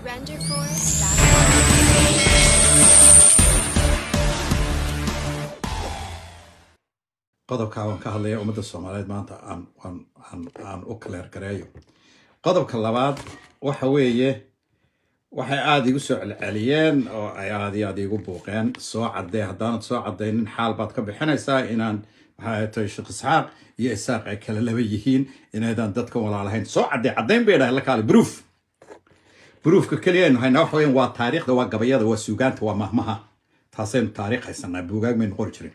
qodobka waan ka hadlaya ummadda soomaaliyeed maanta aan u kaleergareeyo qodobka labaad waxa weeye waxay aada iigu soo celceliyeen oo ay aadi aada iigu buuqeen soo cadday haddaanad soo caddaynin xaal baad ka bixinaysaa inaan maxaatay sheekh isxaaq iyo isaaq ay kala laba yihiin inaydan dadkan walaalahayn soo cadday caddayn bay dhahay la kaali bruuf buruufka keliya aynu hayna waxa weyaan waa taariikhda waa gabayada waa suugaanta waa mahmaha taasaynu taariikh haysanaa buugaag maynu qori jirin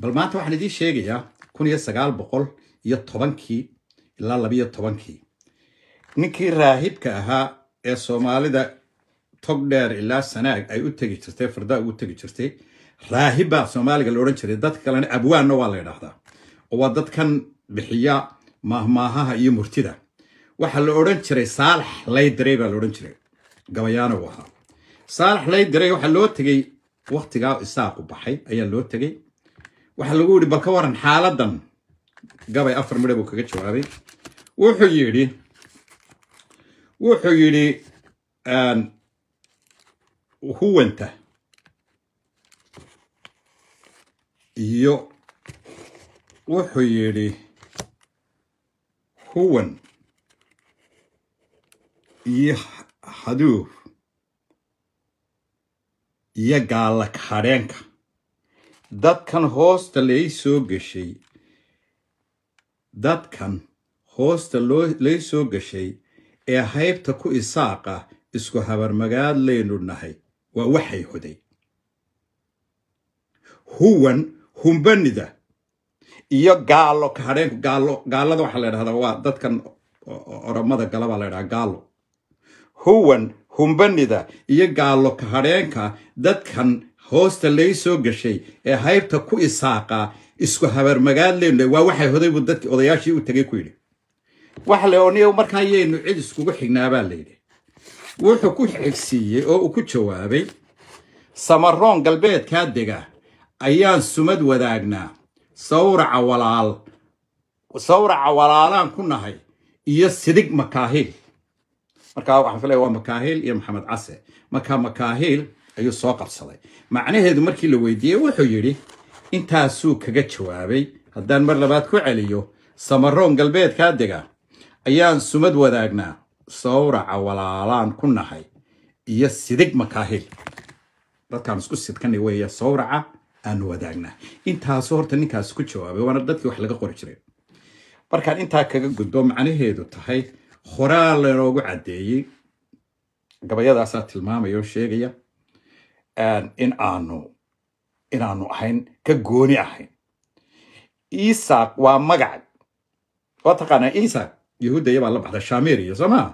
bal maanta waxaan idiin sheegayaa kun iyo sagaal boqol iyo tobankii ilaa labiyo tobankii ninkii raahibka ahaa ee soomaalida tog dheer ilaa sanaag ay u tegi jirtay farda ugu tegi jirtay raahib baa soomaaliga la odhan jiray dad kalena abwaanna waa la ydhaahdaa oo waa dadkan bixiya mahmaahaha iyo murtida waxaa la odhan jiray saalax laydiray baa la odhan jiray gabayaano u ahaa saalax laydiray waxaa loo tegey waktigaa isaaqu baxay ayaa loo tegey waxaa lagu yidhi bal ka waran xaaladan gabay afar midha buu kaga jawaabay wuxuu yidhi wuxuu yidhi huwanta iyo wuxuu yidhi huwan iyohaduuf iyo gaalla kaxadheenka dadkan hoosta lay gashay dadkan hoosta lay soo gashay ee haybta ku isaaqa isku habarmagaad laynu nahay waa waxay hoday huwan humbanida iyo gaalo gaallo gaalo gaalada waxaa la ydhahdaa waa dadkan oromada galabaa la ydhahaa gaallo huwan humbanida iyo gaallo kahadheenka dadkan hoosta lay soo gashay ee haybta ku isaaqa isku habarmagaadlen waa waxay hodaybu dadk odayaashii u tegay ku yidhi waxa la oniya markaa yaynu cid iskugu xignaa baa layidhi wuxuu ku xigsiiyey oo uu ku jawaabay samaroon galbeedkaa dega ayaan sumad wadaagnaa sawraca walaal sawraca walaalaan ku nahay iyo sidig makaahil markaa waxaan filaya waa makaahil iyo maxamed case marka makaahil ayuu soo qabsaday macnaheedu markii la weydiiyey wuxuu yidhi intaasuu kaga jawaabay haddaan mar labaad ku celiyo samaroon galbeedkaa dega ayaan sumad wadaagnaa sawraca walaalaan ku nahay iyo sidig makaahil dadkaan isku sidkana weeye sawraca aanu wadaagnaa intaasu horta ninkaas ku jawaabay waana dadkii wax laga qori jiray markaan intaa kaga gudbo macnaheedu tahay horaa lanoogu caddeeyey gabayadaasaa tilmaamaya oo sheegaya in aanu inaanu ahayn ka gooni ahayn isaaq waa magac oo taqaanaa isaaq yahuudda iyabaa la baxda shameriya soo maha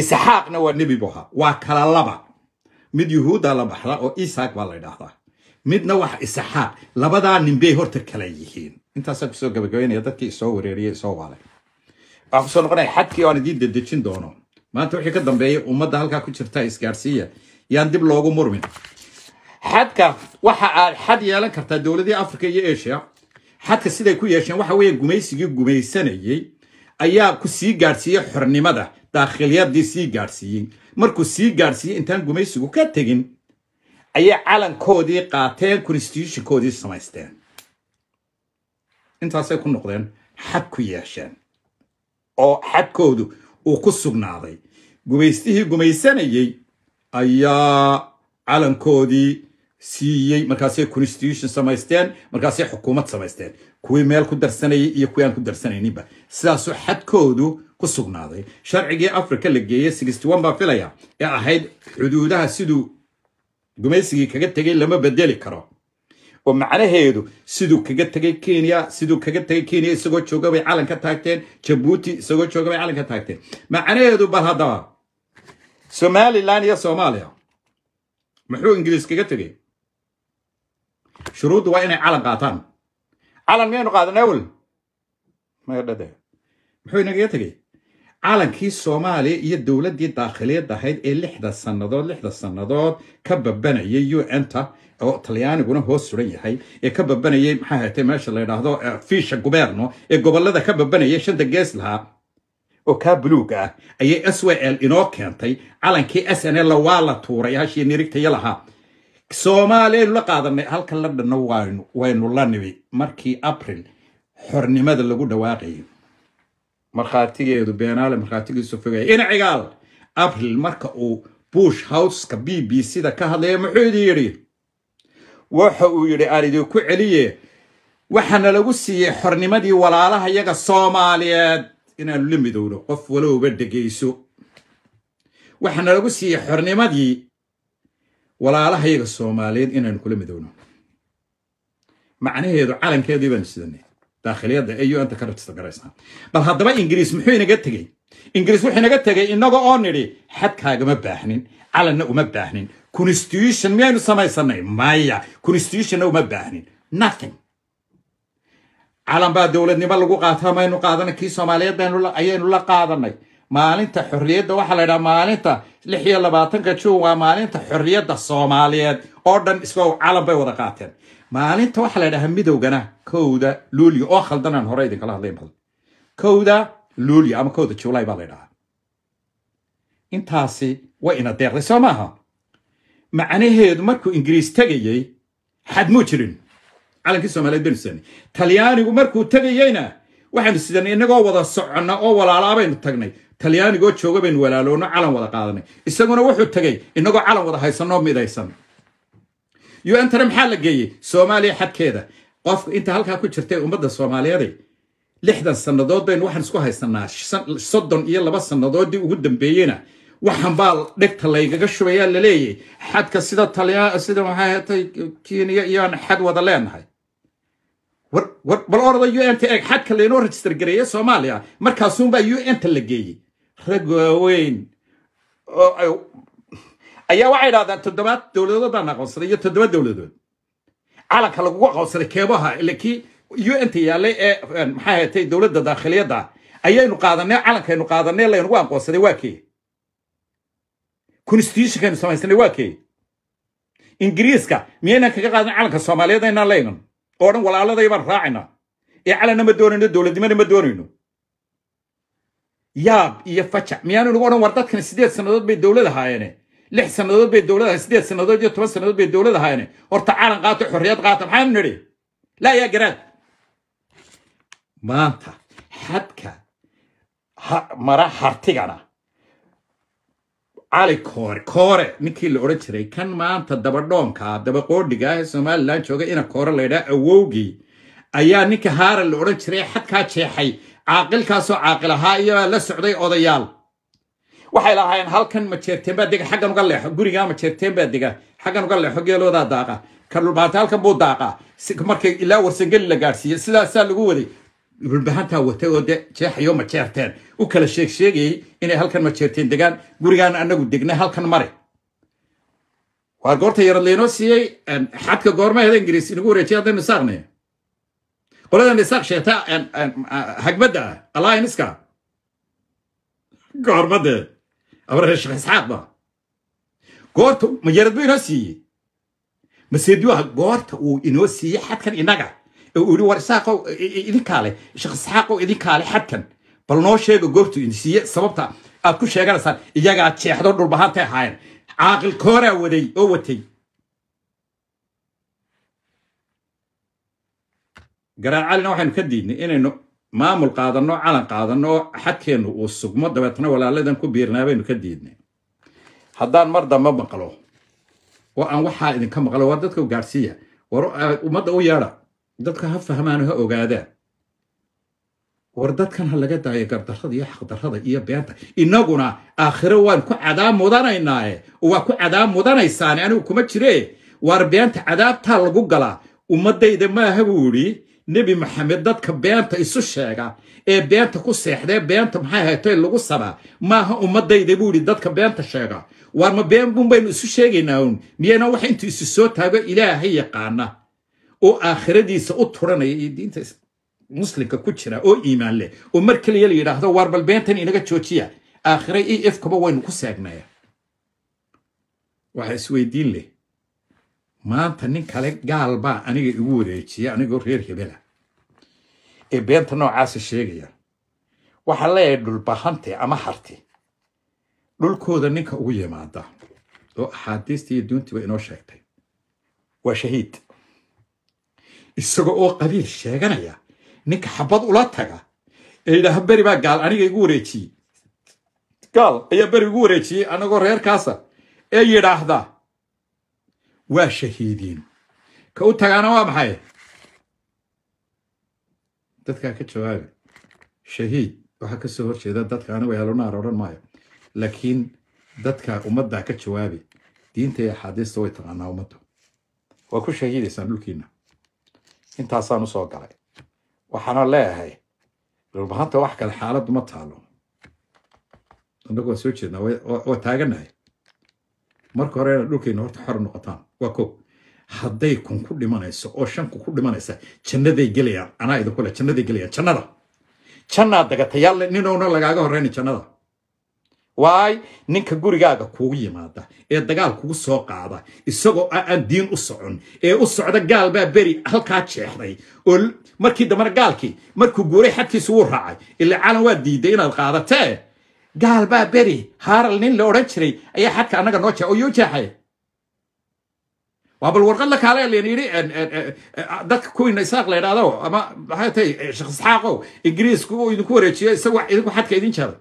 isxaaqna waa nebi buu ahaa waa kala laba mid yuhuuddaa la baxda oo isaaq baa la idhaahdaa midna wax isxaaq labadaa nin bay horta kala yihiin intaasaa kusoo gabagabaynaya dadkii isoo wareeriyey isoo waalay waa kusoo noqonaya xadkii waan idiin dedejin doono maanta wixii ka dambeeya ummadda halkaa ku jirta isgaarsiiya yaan dib loogu murmin xadka waxa aad xad yeelan kartaa dowladihii africa iyo asia xadka siday ku yeesheen waxa weeye gumaysigii gumaysanayey ayaa ku sii gaadhsiiyey xornimada daakhilyaddii sii gaadhsiiyey markuu sii gaadhsiiyey intaan gumaysigu ka tegin ayay calankoodii qaateen constitutionkoodii samaysteen intaasay ku noqdeen xad ku yeesheen oo xadkoodu uu ku sugnaaday gumaystihii gumaysanayey ayaa calankoodii siiyey markaasay constitution samaysteen markaasay xukuumad samaysteen kuwii meel ku darsanayay iyo kuwii aan ku darsanayninba sidaasuu xadkoodu ku sugnaaday sharcigii africa la geeyey sixty-one baan filaya ee ahayd xuduudaha siduu gumaysigii kaga tegay lama bedeli karo oo macnaheedu siduu kaga tegay kenya siduu kaga tegay kenya isagoo jooga bay calan ka taagteen jabuuti isagoo jooga bay calan ka taagteen macnaheedu bal haddaba somalilan iyo soomaaliya muxuu ingiriis kaga tegay shuruuddu waa inay calan qaataan calan miyaynu qaadan awel maya dhade muxuu inagaga tegay calankii soomaaliya iyo dowladdii daakhiliyad ahayd ee lixda sannadood lixda sannadood ka babanayay unta oo talyaaniguna hoos suran yahay ee ka babanayay maxaa hate meesha la yidhaahdo eh, fiisha guberno ee gobollada ka babanayay shanta gees lahaa oo kaa buluuga ah ayay s w l inoo keentay calankii s n l waa la tuuray hashii nirigtaya lahaa soomaaliyaynu la qaadanay halka la dhanno waynu la nibi markii abril xornimada lagu dhawaaqayo markhaatigeedu beenaale markhaatigiisu fogaya inacigaal abril marka uu bush howska b b c da ka hadlaya muxuu idi yidhi waxa uu yidhi aan idinku celiye waxaana lagu siiyey xornimadii walaalaha yaga soomaaliyeed inaanu la midowno qof walowba dhegayso waxaana lagu siiyey xornimadii walaalaha yaga soomaaliyeed inaanu kula midowno macnaheedu calankeedii baanu sidanay daakhiliyada eu anta ka rajista garaysaa bal haddaba ingiriis muxuu inaga tegey ingiriis wuxuu inaga tegey innaga oo nidhi xadkaagama baahnin calanna uma baahnin constitution miyaynu samaysanay maya constitutionna uma baahnin nothing calan baa dowladnimo lagu qaataa maynu qaadanay kii soomaaliyeed ayaynu la qaadanay maalinta xorriyadda waxaa la ydhaha maalinta lix iyo labaatanka juun waa maalinta xorriyadda soomaaliyeed oo dhan isagoo calan bay wada qaateen maalinta waxaa la dhahaa midowgana kowda luulyo oo khaldanaan hore idinkala hadlayn badan kowda luulyo ama kowda julay baa la dhahaa intaasi way ina deeqday soo maaha macnaheedu markuu ingiriis xad muu jirin calankii soomaaliyed baynu talyaanigu markuu tegayeyna waxaanu sidanay inagoo wada soconna oo walaalaa baynu tagnay talyaanigoo jooga baynu walaaloonno calan wada qaadanay isaguna wuxuu tegay inagoo calan wada haysanoo midaysan u tana maxaa la geeyey soomaaliya xadkeeda qofka inta halkaa ku jirtay ummadda soomaaliyeeda lixdan sannadood baynu waxaan isku haysanaa soddon iyo laba sannadoodii ugu dambeeyeyna waxaan baa dhegta laygaga shubayaa laleeyahy xadka sida talya sida maxaatay kenya iyoan xad wada leenahay bal orda u n ta eeg xadka laynoo register gareeye soomaaliya markaasuunbaa u n ta la geeyey rag waaweyn ayaa waxay idhahdaan toddobaad dowladood baan aqoonsaday iyo toddoba dowladood calanka lagugu aqoonsaday keebaha ile kii u n ta yaallay ee maxaa ahatay dowladda daakhiliyadda ayaynu qaadanay calankaynu qaadanay laynagu aqoonsaday waa kee constitutionkaynu samaysanay waa kee ingiriiska miyaynaan kaga qaadan calanka soomaaliyeed aynaan laynan oo dhan walaaladaybaan raacayna ee calanna ma doonayno dowladnimana ma doonayno yaab iyo fajac miyaanu nagu odhan war dadkan sideed sannadood bay dowlad ahaayeene lix sannadood bay dowladaha sideed sannadood iyo toban sannadood bay dowlad ahaayeen horta caalan qaato xorriyad qaata maxaanu nidhi laa yaa garaad maanta xadka mara hartigana cali koore koore ninkii la odhan jiray kan maanta dabadhoonka dabaqoodhiga ee somalilan jooga ina koore laydhaa awowgii ayaa ninka haara la odhan jiray xadkaa jeexay caaqilkaasoo caaqil ahaa iyo la socday odayaal waxay lahaayeen halkan ma jeerteen baa dega xaggan uga leexo gurigaa ma jeerteen baa dega xaggan uga leexo geeloodaa daaqa ka halkan buu daaqa markii ilaa warsangeli la gaadhsiiye sidaasaa lagu waday dhulbahantaa watay oo de jeexayo ma jeerteen u kala sheeg sheegayey inay halkan ma jeerteen degaan gurigaan anagu degnay halkan mare waa goorta yarad laynoo siiyey xadka goormaheeda ingiriis inagu wareejiyay haddaynu saaqnay qoladan isaaq sheegtaa hagmadda ah allianska abarre sheekh isxaaq ba goorta yarad buu inoo siiyey maseedi waa goorta uu inoo siiyey xadkan inaga ee uu e, yihi e, war isaaqow idinkaale sheekh isxaaqow idinkaale e, xadkan bal noo sheega goortu idin siiye sababta aad ku sheeganaysaan iyagaa jeexdo dhulbahantay ahaayeen caaqil kooraa waday oo watay garaacalina waxaynu ka diidnay inaynu maamul qaadanno calan qaadanno oo xadkeennu uu sugmo dabeetna walaaladan ku biirnaa baynu ka diidnay haddaan mar dambe maqlo oo aan waxaa idinka maqlo waa dadka gaadhsiiya war ah, ummadda u yeedha dadka ha fahmaano ha ogaadaan war dadkan ha laga daayo gardarada iyo xaqdarrada iyo beenta inaguna aakhiro waan ku cadaab mudanaynaae waa ku cadaab mudanaysaane anigu kuma jire waar beenta cadaabtaa lagu galaa ummaddayda maaha buu idhi nebi maxamed dadka beenta isu sheega ee beenta ku seexdee beenta maxay haytay lagu sabaa maaha ummadayda buu yidhi dadka beenta sheega waar ma been baynu isu sheegaynaa uun miyayna wax intuu isu soo taago ilaahay yaqaana oo aakhiradiisa u turanaya iyo diinta muslimka ku jira oo iimaan leh oo mar keliya la yidhaahdo waar bal beentan inaga joojiya aakhire i efkaba waynu ku seegnaya waxaa isweydiin leh maanta nin kale gaal baa aniga igu wareejiya anigoo reer hebela ee beenta noocaasa sheegaya waxaa leeyahay dhulbahante ama harti dhulkooda ninka ugu yimaada oo axaadiista iyo duuntiiba inoo sheegtay waa shahiid isagoo oo qabiil sheeganaya ninka xabad ula taga ee yidhaaha beri baa gaal aniga igu wareejiyey gaal ayaa beri igu wareejiyey anagoo reerkaasa ee yidhaahda waa shahiidiin ka u tagaana waa maxay dadkaa ka jawaabi shahiid waxaa kasoo horjeeda dadka anigu ehlunaar oran maayo laakiin dadka ummaddaa ka jawaabi diinta iyo axaadiista way taqaanaa ummaddu waa ku shahiidaysaan dhulkiina intaasaan usoo galay waxaana leeyahay dhulbahanta wax kale xaaladdu ma taalo annagu waa soo jeednaa waa taaganahay marka horena dhulkiina horta xor noqotaan waa ko hadday kun ku dhimanayso oo shan kun ku dhimanaysa jannaday gelayaan anaa idinkule jannaday gelayaan jannada jannaad dagata ninowna lagaaga horrayna jannada waay ninka gurigaaga kugu yimaada ee dagaal kugu soo qaada isagoo aan diin u socon ee u socda gaal baa beri halkaa jeexday oo markii dambena gaalkii markuu guuray xadkiisa wuu raacay ila calan waa diiday inaad qaadatee gaal baa beri haaral nin la odhan jiray ayaa xadka annaga noo jee oo yoo jeexay waa bal warqad la kaale dadka kuwiina isaaq la ama maxay tahay eh, sheekh isxaaqow ingiriiska uu idinku wareejiyo isagu idinku xadka idin jabay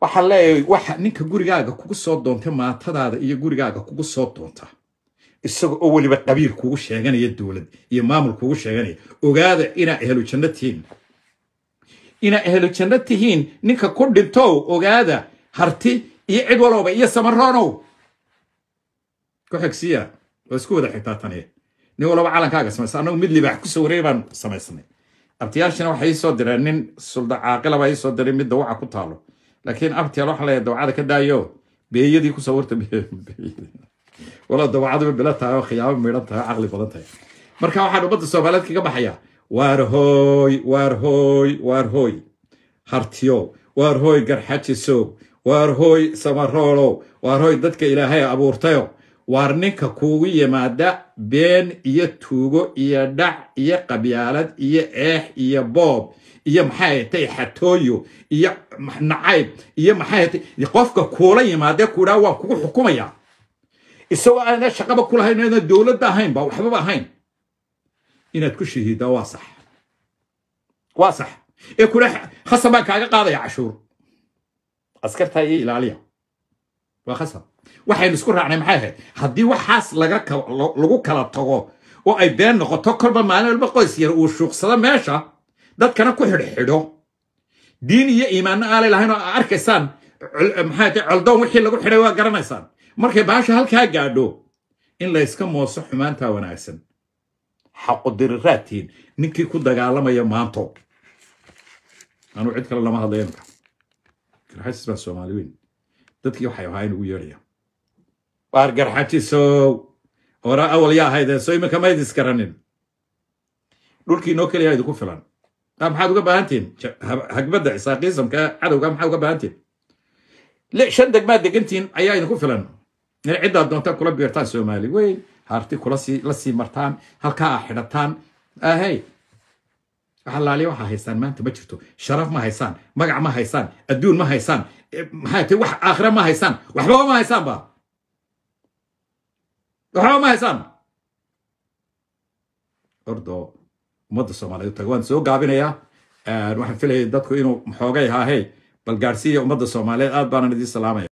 waxaan leeyahay waxa ninka gurigaaga kugu soo doonta maatadaada iyo gurigaaga kugu soo doonta isaga oo weliba qabiil kugu sheeganaya dowlad iyo maamul kugu sheeganaya ogaada inaa ehlu janno tihiin inaa ehlu janno tihiin ninka ku dhintow ogaada harti iyo cid walooba iyo samaroanow ku xigsiya waa isku wada xigtaa tani nin walaba calankaaga samaysa annagu mid libaax kusoo wareey baan samaysnay abtiyaashina waxay iisoo direen nin sulda caaqilaba soo diray mid dawaca ku taalo laakiin abtiyaal waxaa laya dawacada ka daayo beeyadii kusoo warta walo dawacaduba bilo tahay oo khiyaabo miidhan tahay caqli badan tahay marka waxaan ummadda soomaaliyeed kaga baxayaa waar hooy waar hooy waar hooy hartiyow waar hooy garxajisow waar hooy samaroolow waar hooy dadka ilaahay abuurtayo waar ninka kuugu yimaada been iyo tuugo iyo dhac iyo qabyaalad iyo eex iyo boob iyo maxay hatay xatooyo iyo nacayb iyo maxay hatay qofka kuula yimaadee kuudhaa waan kugu xukumaya isagoo aana shaqaba ku lahayn inaadan dowladda ahayn ba waxbaba ahayn inaad ku shahiiddaa waa sax waa sax ee kuudhaa khasab baan kaaga qaadaya cashuur askartaa iyo ilaaliya waa khasab waxaynu isku raacnay maxay ahayd haddii waxaas lagu kala tago oo ay been noqoto kolba maalin walba qoys yar uu shuuqsado meesha dadkana ku xidhxidho diin iyo iimaanno aalay lahayn oo aad arkaysaan maxaate coldoon wixii lagu xidhay waa garanaysaan markay baasha halkaa gaadho in layska mooso xumaantaa wanaagsan xaqodiriraadtiin ninkii ku dagaalamaya maanto anuu cid kale lama hadlayanka kirxaysis baa soomaali weyn dadkii waxay ahaa ugu yeedhaya waar garxajisow horaa awal yaa ahaydee soyma kamayd iskaranin dhulkiinoo keliyaa idinku filan maxaad uga baahantihin hagbadda isaaqiisamka cadowga maxaad uga baahantihin shan degmaad degantihin ayaa idinku filan ciddaad doonta kula biirtaan soomaali weyn harti kula la sii martaan halkaa a xidhataan ahay wax allaaliya waxaa haystaan maanta ma jirto sharaf ma haysaan magac ma haysaan adduun ma haysaan maxay tay wax aakhira ma haysaan waxbaba ma ba waxba ma haysaan ordo ummadda soomaaliyeed taga waan soo gaabinayaa waxaan filayay dadku inuu maxoogay haahey bal gaadhsiiya ummadda soomaaliyeed aad baanan idiin salaamaya